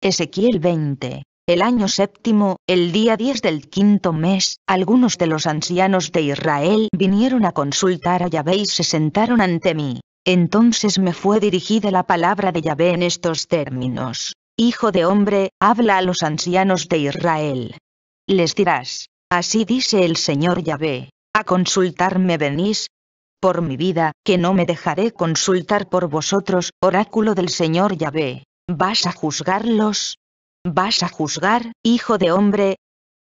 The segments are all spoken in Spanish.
Ezequiel 20. El año séptimo, el día 10 del quinto mes, algunos de los ancianos de Israel vinieron a consultar a Yahvé y se sentaron ante mí. Entonces me fue dirigida la palabra de Yahvé en estos términos. Hijo de hombre, habla a los ancianos de Israel. Les dirás, así dice el Señor Yahvé, a consultarme venís, por mi vida, que no me dejaré consultar por vosotros, oráculo del Señor Yahvé. ¿Vas a juzgarlos? ¿Vas a juzgar, hijo de hombre?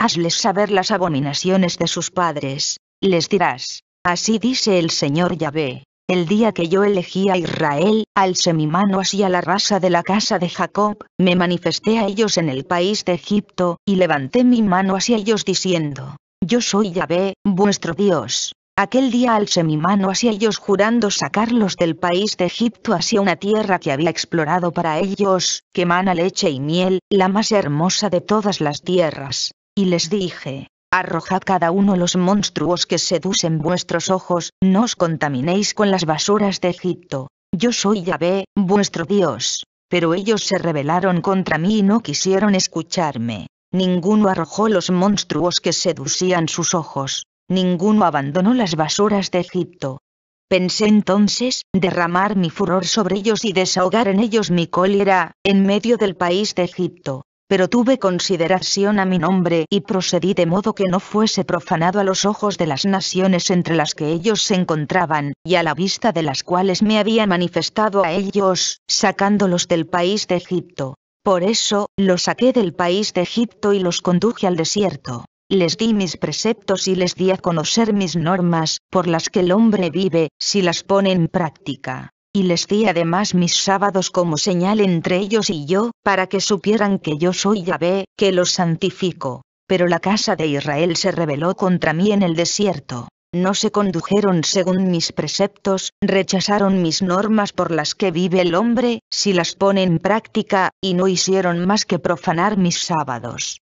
Hazles saber las abominaciones de sus padres. Les dirás, así dice el Señor Yahvé, el día que yo elegí a Israel, alcé mi mano hacia la raza de la casa de Jacob, me manifesté a ellos en el país de Egipto, y levanté mi mano hacia ellos diciendo, yo soy Yahvé, vuestro Dios, Aquel día alcé mi mano hacia ellos jurando sacarlos del país de Egipto hacia una tierra que había explorado para ellos, que mana leche y miel, la más hermosa de todas las tierras. Y les dije, arrojad cada uno los monstruos que seducen vuestros ojos, no os contaminéis con las basuras de Egipto. Yo soy Yahvé, vuestro Dios. Pero ellos se rebelaron contra mí y no quisieron escucharme. Ninguno arrojó los monstruos que seducían sus ojos, Ninguno abandonó las basuras de Egipto. Pensé entonces, derramar mi furor sobre ellos y desahogar en ellos mi cólera, en medio del país de Egipto. Pero tuve consideración a mi nombre y procedí de modo que no fuese profanado a los ojos de las naciones entre las que ellos se encontraban, y a la vista de las cuales me había manifestado a ellos, sacándolos del país de Egipto. Por eso, los saqué del país de Egipto y los conduje al desierto les di mis preceptos y les di a conocer mis normas, por las que el hombre vive, si las pone en práctica. Y les di además mis sábados como señal entre ellos y yo, para que supieran que yo soy Yahvé, que los santifico. Pero la casa de Israel se rebeló contra mí en el desierto. No se condujeron según mis preceptos, rechazaron mis normas por las que vive el hombre, si las pone en práctica, y no hicieron más que profanar mis sábados.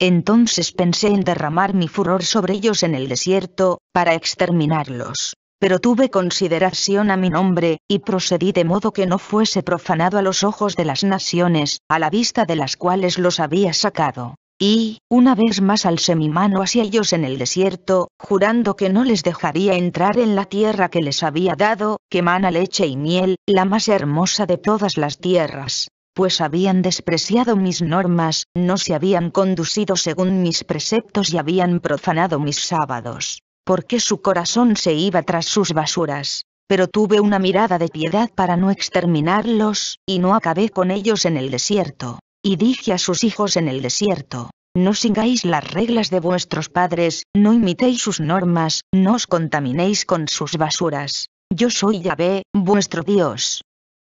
Entonces pensé en derramar mi furor sobre ellos en el desierto, para exterminarlos. Pero tuve consideración a mi nombre, y procedí de modo que no fuese profanado a los ojos de las naciones, a la vista de las cuales los había sacado. Y, una vez más alcé mi mano hacia ellos en el desierto, jurando que no les dejaría entrar en la tierra que les había dado, que mana leche y miel, la más hermosa de todas las tierras pues habían despreciado mis normas, no se habían conducido según mis preceptos y habían profanado mis sábados. Porque su corazón se iba tras sus basuras. Pero tuve una mirada de piedad para no exterminarlos, y no acabé con ellos en el desierto. Y dije a sus hijos en el desierto, no sigáis las reglas de vuestros padres, no imitéis sus normas, no os contaminéis con sus basuras. Yo soy Yahvé, vuestro Dios.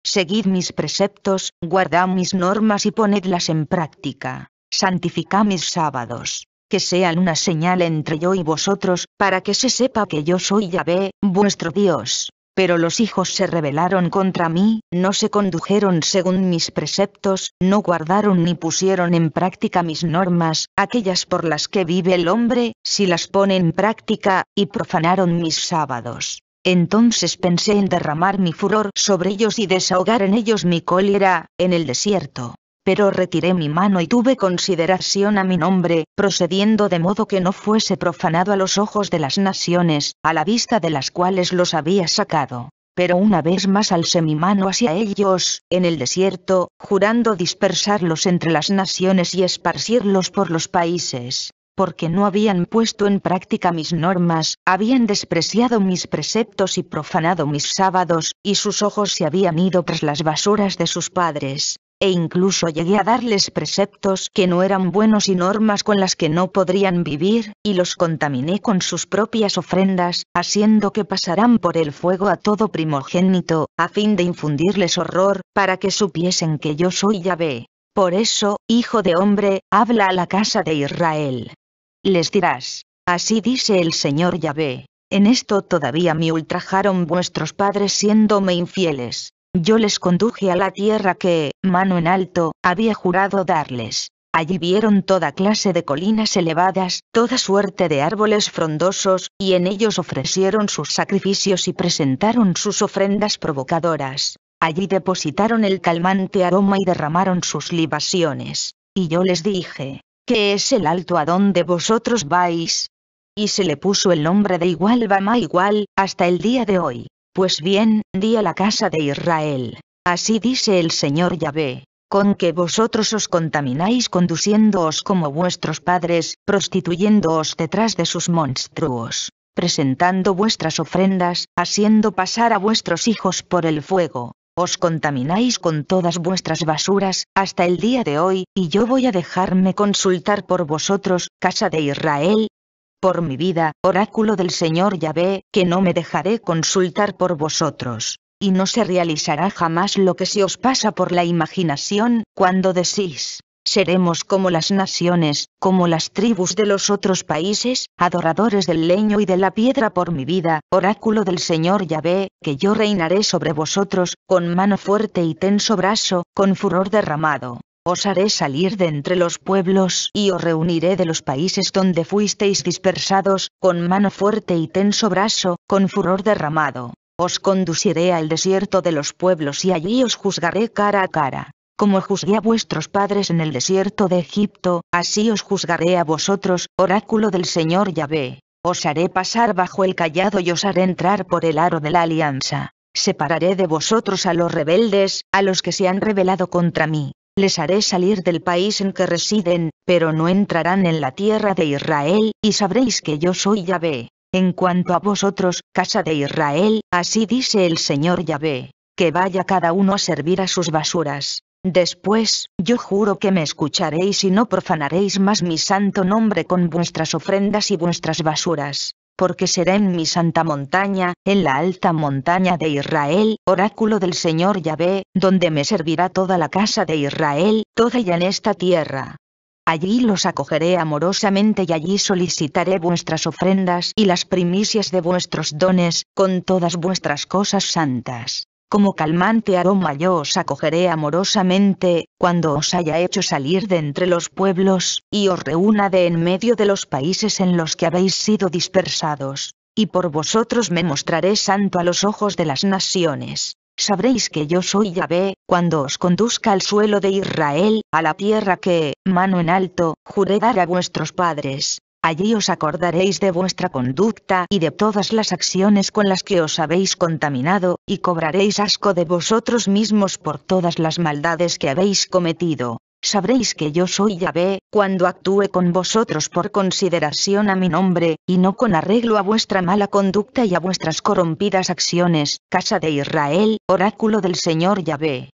Seguid mis preceptos, guardad mis normas y ponedlas en práctica. Santificad mis sábados. Que sean una señal entre yo y vosotros, para que se sepa que yo soy Yahvé, vuestro Dios. Pero los hijos se rebelaron contra mí, no se condujeron según mis preceptos, no guardaron ni pusieron en práctica mis normas, aquellas por las que vive el hombre, si las pone en práctica, y profanaron mis sábados. Entonces pensé en derramar mi furor sobre ellos y desahogar en ellos mi cólera, en el desierto. Pero retiré mi mano y tuve consideración a mi nombre, procediendo de modo que no fuese profanado a los ojos de las naciones, a la vista de las cuales los había sacado pero una vez más alcé mi mano hacia ellos, en el desierto, jurando dispersarlos entre las naciones y esparcirlos por los países porque no habían puesto en práctica mis normas, habían despreciado mis preceptos y profanado mis sábados, y sus ojos se habían ido tras las basuras de sus padres, e incluso llegué a darles preceptos que no eran buenos y normas con las que no podrían vivir, y los contaminé con sus propias ofrendas, haciendo que pasaran por el fuego a todo primogénito, a fin de infundirles horror, para que supiesen que yo soy Yahvé. Por eso, hijo de hombre, habla a la casa de Israel les dirás, así dice el Señor Yahvé, en esto todavía me ultrajaron vuestros padres siéndome infieles, yo les conduje a la tierra que, mano en alto, había jurado darles. Allí vieron toda clase de colinas elevadas, toda suerte de árboles frondosos, y en ellos ofrecieron sus sacrificios y presentaron sus ofrendas provocadoras. Allí depositaron el calmante aroma y derramaron sus libaciones. Y yo les dije, que es el alto a donde vosotros vais. Y se le puso el nombre de igual Bama igual, hasta el día de hoy. Pues bien, di a la casa de Israel. Así dice el Señor Yahvé, con que vosotros os contamináis conduciéndoos como vuestros padres, prostituyéndoos detrás de sus monstruos, presentando vuestras ofrendas, haciendo pasar a vuestros hijos por el fuego, os contamináis con todas vuestras basuras, hasta el día de hoy, y yo voy a dejarme consultar por vosotros, casa de Israel. Por mi vida, oráculo del Señor Yahvé, que no me dejaré consultar por vosotros y no se realizará jamás lo que se os pasa por la imaginación, cuando decís, seremos como las naciones, como las tribus de los otros países, adoradores del leño y de la piedra por mi vida, oráculo del Señor Yahvé, que yo reinaré sobre vosotros, con mano fuerte y tenso brazo, con furor derramado. Os haré salir de entre los pueblos y os reuniré de los países donde fuisteis dispersados, con mano fuerte y tenso brazo, con furor derramado. Os conduciré al desierto de los pueblos y allí os juzgaré cara a cara como juzgué a vuestros padres en el desierto de Egipto, así os juzgaré a vosotros, oráculo del Señor Yahvé. Os haré pasar bajo el callado y os haré entrar por el aro de la alianza. Separaré de vosotros a los rebeldes, a los que se han rebelado contra mí. Les haré salir del país en que residen, pero no entrarán en la tierra de Israel, y sabréis que yo soy Yahvé. En cuanto a vosotros, casa de Israel, así dice el Señor Yahvé, que vaya cada uno a servir a sus basuras. Después, yo juro que me escucharéis y no profanaréis más mi santo nombre con vuestras ofrendas y vuestras basuras, porque será en mi santa montaña, en la alta montaña de Israel, oráculo del Señor Yahvé, donde me servirá toda la casa de Israel, toda y en esta tierra. Allí los acogeré amorosamente y allí solicitaré vuestras ofrendas y las primicias de vuestros dones, con todas vuestras cosas santas. Como calmante aroma yo os acogeré amorosamente, cuando os haya hecho salir de entre los pueblos, y os reúna de en medio de los países en los que habéis sido dispersados. Y por vosotros me mostraré santo a los ojos de las naciones. Sabréis que yo soy Yahvé, cuando os conduzca al suelo de Israel, a la tierra que, mano en alto, juré dar a vuestros padres, allí os acordaréis de vuestra conducta y de todas las acciones con las que os habéis contaminado, y cobraréis asco de vosotros mismos por todas las maldades que habéis cometido. Sabréis que yo soy Yahvé, cuando actúe con vosotros por consideración a mi nombre, y no con arreglo a vuestra mala conducta y a vuestras corrompidas acciones, casa de Israel, oráculo del Señor Yahvé.